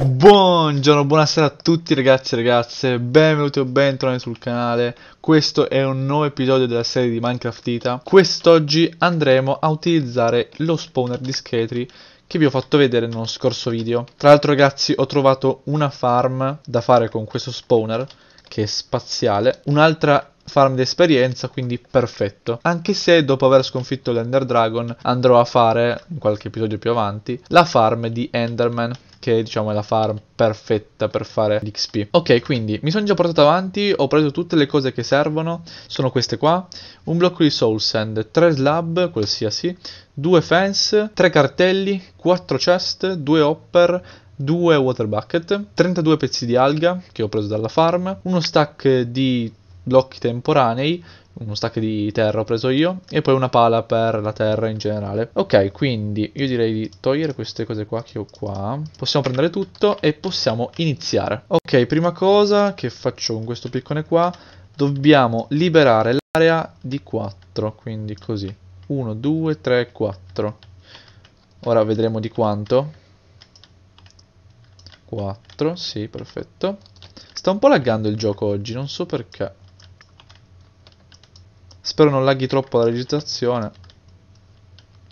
Buongiorno, buonasera a tutti ragazzi e ragazze, benvenuti o bentornati sul canale, questo è un nuovo episodio della serie di Minecraft Ita. Quest'oggi andremo a utilizzare lo spawner di scheletri che vi ho fatto vedere nello scorso video. Tra l'altro ragazzi ho trovato una farm da fare con questo spawner, che è spaziale, un'altra farm di esperienza, quindi perfetto. Anche se dopo aver sconfitto l'Ender Dragon andrò a fare, in qualche episodio più avanti, la farm di Enderman che diciamo è la farm perfetta per fare l'XP. Ok, quindi mi sono già portato avanti, ho preso tutte le cose che servono, sono queste qua, un blocco di soul sand, 3 slab, qualsiasi, 2 fence, 3 cartelli, 4 chest, 2 hopper, 2 water bucket, 32 pezzi di alga che ho preso dalla farm, uno stack di blocchi temporanei, uno stack di terra ho preso io, e poi una pala per la terra in generale. Ok, quindi io direi di togliere queste cose qua che ho qua. Possiamo prendere tutto e possiamo iniziare. Ok, prima cosa che faccio con questo piccone qua, dobbiamo liberare l'area di 4, quindi così. 1, 2, 3, 4. Ora vedremo di quanto. 4, sì, perfetto. Sta un po' laggando il gioco oggi, non so perché. Spero non laghi troppo la registrazione.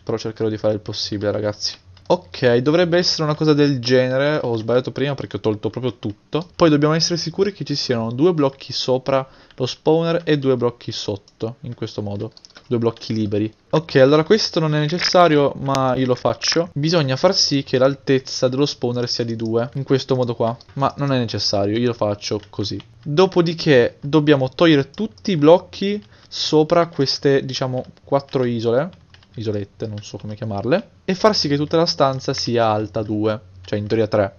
Però cercherò di fare il possibile, ragazzi. Ok, dovrebbe essere una cosa del genere. Ho sbagliato prima perché ho tolto proprio tutto. Poi dobbiamo essere sicuri che ci siano due blocchi sopra lo spawner e due blocchi sotto. In questo modo. Due blocchi liberi. Ok, allora questo non è necessario, ma io lo faccio. Bisogna far sì che l'altezza dello spawner sia di 2. In questo modo qua. Ma non è necessario, io lo faccio così. Dopodiché dobbiamo togliere tutti i blocchi sopra queste, diciamo, quattro isole, isolette, non so come chiamarle, e far sì che tutta la stanza sia alta 2, cioè in teoria 3.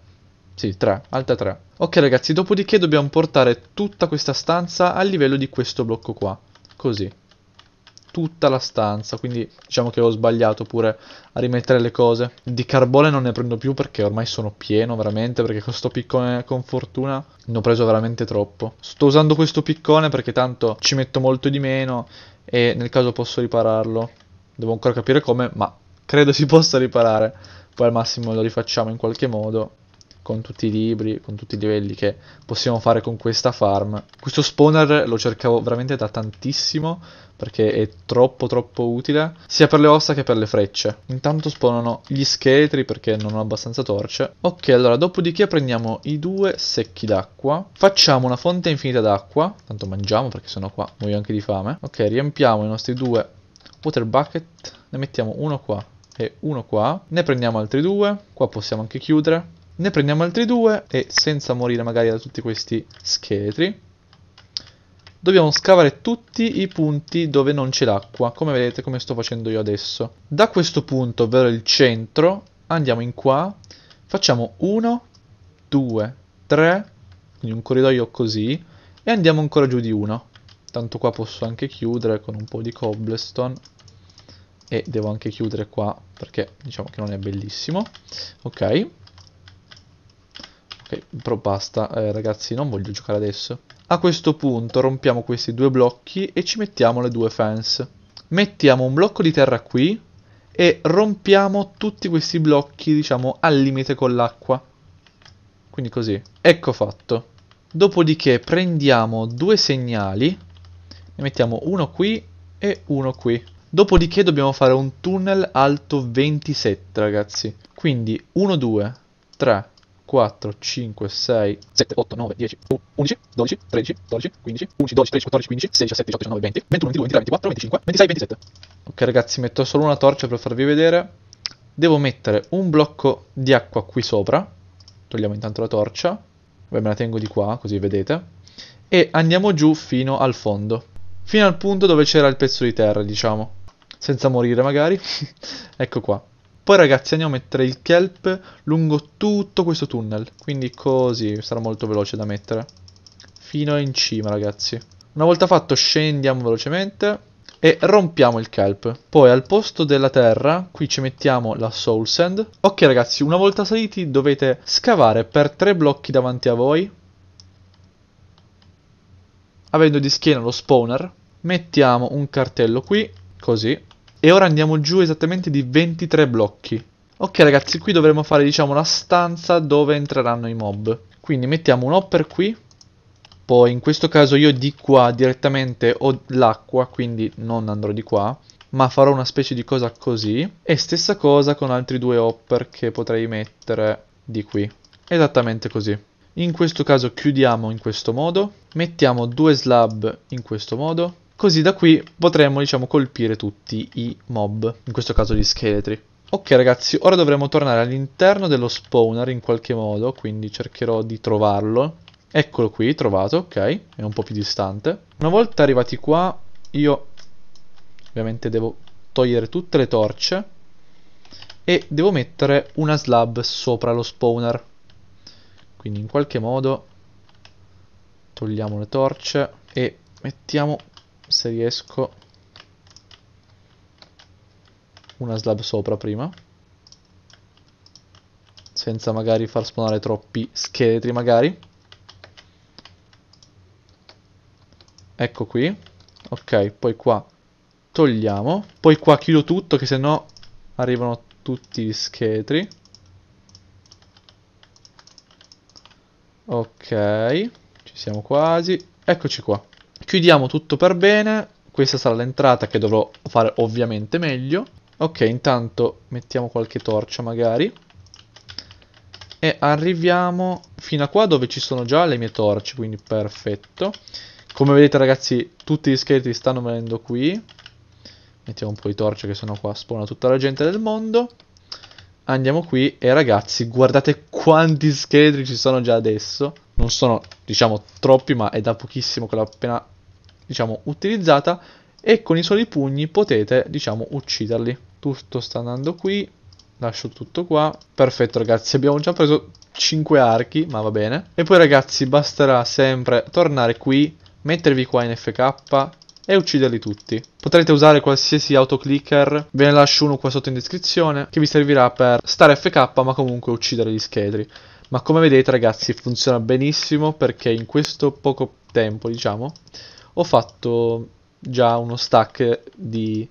Sì, 3, alta 3. Ok ragazzi, dopodiché dobbiamo portare tutta questa stanza al livello di questo blocco qua, così tutta la stanza, quindi diciamo che ho sbagliato pure a rimettere le cose. Di carbone non ne prendo più perché ormai sono pieno veramente, perché questo piccone con fortuna ne ho preso veramente troppo. Sto usando questo piccone perché tanto ci metto molto di meno e nel caso posso ripararlo. Devo ancora capire come, ma credo si possa riparare. Poi al massimo lo rifacciamo in qualche modo con tutti i libri, con tutti i livelli che possiamo fare con questa farm. Questo spawner lo cercavo veramente da tantissimo perché è troppo troppo utile sia per le ossa che per le frecce. Intanto spawnano gli scheletri perché non ho abbastanza torce. Ok, allora dopodiché prendiamo i due secchi d'acqua, facciamo una fonte infinita d'acqua, tanto mangiamo perché sennò qua muoio anche di fame. Ok, riempiamo i nostri due water bucket, ne mettiamo uno qua e uno qua, ne prendiamo altri due, qua possiamo anche chiudere ne prendiamo altri due e senza morire magari da tutti questi scheletri dobbiamo scavare tutti i punti dove non c'è l'acqua, come vedete, come sto facendo io adesso. Da questo punto, ovvero il centro, andiamo in qua, facciamo 1, 2, 3, quindi un corridoio così, e andiamo ancora giù di uno Tanto qua posso anche chiudere con un po' di cobblestone. E devo anche chiudere qua, perché diciamo che non è bellissimo. Ok. Ok, eh, però basta, eh, ragazzi, non voglio giocare adesso. A questo punto rompiamo questi due blocchi e ci mettiamo le due fence. Mettiamo un blocco di terra qui e rompiamo tutti questi blocchi, diciamo, al limite con l'acqua. Quindi così. Ecco fatto. Dopodiché prendiamo due segnali, ne mettiamo uno qui e uno qui. Dopodiché dobbiamo fare un tunnel alto 27, ragazzi. Quindi 1, 2, 3, 4, 5, 6, 7, 8, 9, 10, 11, 12, 13, 14, 15, 11, 12, 13, 14, 15, 16, 17, 18, 19, 20, 21, 22, 23, 24, 25, 26, 27. Ok ragazzi, metto solo una torcia per farvi vedere. Devo mettere un blocco di acqua qui sopra. Togliamo intanto la torcia. Beh, me la tengo di qua, così vedete. E andiamo giù fino al fondo. Fino al punto dove c'era il pezzo di terra, diciamo. Senza morire magari. ecco qua. Poi ragazzi andiamo a mettere il kelp lungo tutto questo tunnel. Quindi così, sarà molto veloce da mettere. Fino in cima ragazzi. Una volta fatto scendiamo velocemente e rompiamo il kelp. Poi al posto della terra, qui ci mettiamo la soul sand. Ok ragazzi, una volta saliti dovete scavare per tre blocchi davanti a voi. Avendo di schiena lo spawner. Mettiamo un cartello qui, così. E ora andiamo giù esattamente di 23 blocchi. Ok ragazzi, qui dovremo fare diciamo una stanza dove entreranno i mob. Quindi mettiamo un hopper qui. Poi in questo caso io di qua direttamente ho l'acqua, quindi non andrò di qua. Ma farò una specie di cosa così. E stessa cosa con altri due hopper che potrei mettere di qui. Esattamente così. In questo caso chiudiamo in questo modo. Mettiamo due slab in questo modo Così da qui potremo, diciamo, colpire tutti i mob, in questo caso gli scheletri. Ok ragazzi, ora dovremo tornare all'interno dello spawner in qualche modo, quindi cercherò di trovarlo. Eccolo qui, trovato, ok, è un po' più distante. Una volta arrivati qua, io ovviamente devo togliere tutte le torce e devo mettere una slab sopra lo spawner. Quindi in qualche modo togliamo le torce e mettiamo se riesco una slab sopra prima senza magari far spawnare troppi scheletri magari ecco qui ok poi qua togliamo poi qua chiudo tutto che se no arrivano tutti gli scheletri ok ci siamo quasi eccoci qua Chiudiamo tutto per bene. Questa sarà l'entrata che dovrò fare ovviamente meglio. Ok, intanto mettiamo qualche torcia magari. E arriviamo fino a qua dove ci sono già le mie torce, quindi perfetto. Come vedete ragazzi, tutti gli scheletri stanno venendo qui. Mettiamo un po' di torce che sono qua, spawna tutta la gente del mondo. Andiamo qui e ragazzi, guardate quanti scheletri ci sono già adesso non sono diciamo troppi ma è da pochissimo che l'ho appena diciamo utilizzata e con i soli pugni potete diciamo ucciderli tutto sta andando qui lascio tutto qua perfetto ragazzi abbiamo già preso 5 archi ma va bene e poi ragazzi basterà sempre tornare qui mettervi qua in FK e ucciderli tutti. Potrete usare qualsiasi autoclicker, ve ne lascio uno qua sotto in descrizione, che vi servirà per stare FK ma comunque uccidere gli scheletri. Ma come vedete ragazzi funziona benissimo perché in questo poco tempo, diciamo, ho fatto già uno stack di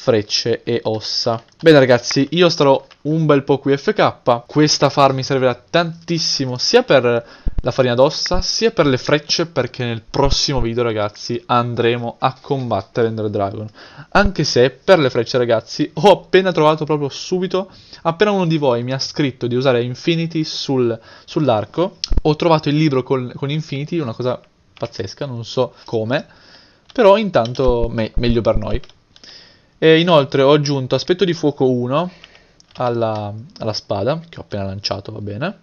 frecce e ossa. Bene ragazzi, io starò un bel po' qui FK. Questa farm mi servirà tantissimo sia per la farina d'ossa sia per le frecce perché nel prossimo video ragazzi andremo a combattere Ender Dragon. Anche se per le frecce ragazzi ho appena trovato proprio subito, appena uno di voi mi ha scritto di usare Infinity sul, sull'arco, ho trovato il libro con, con Infinity, una cosa pazzesca, non so come, però intanto me meglio per noi. E inoltre ho aggiunto aspetto di fuoco 1 alla, alla spada, che ho appena lanciato, va bene.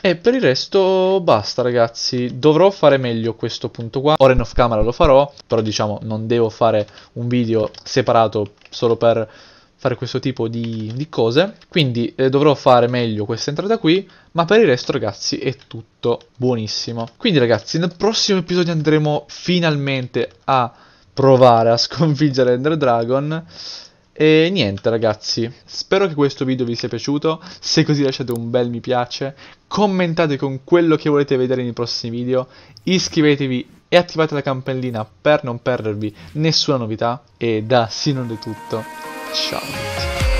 E per il resto basta ragazzi, dovrò fare meglio questo punto qua, ora in off camera lo farò, però diciamo non devo fare un video separato solo per fare questo tipo di, di cose, quindi eh, dovrò fare meglio questa entrata qui, ma per il resto ragazzi è tutto buonissimo. Quindi ragazzi nel prossimo episodio andremo finalmente a provare a sconfiggere Ender Dragon. E niente ragazzi, spero che questo video vi sia piaciuto, se così lasciate un bel mi piace, commentate con quello che volete vedere nei prossimi video, iscrivetevi e attivate la campanellina per non perdervi nessuna novità e da Sinon è tutto, ciao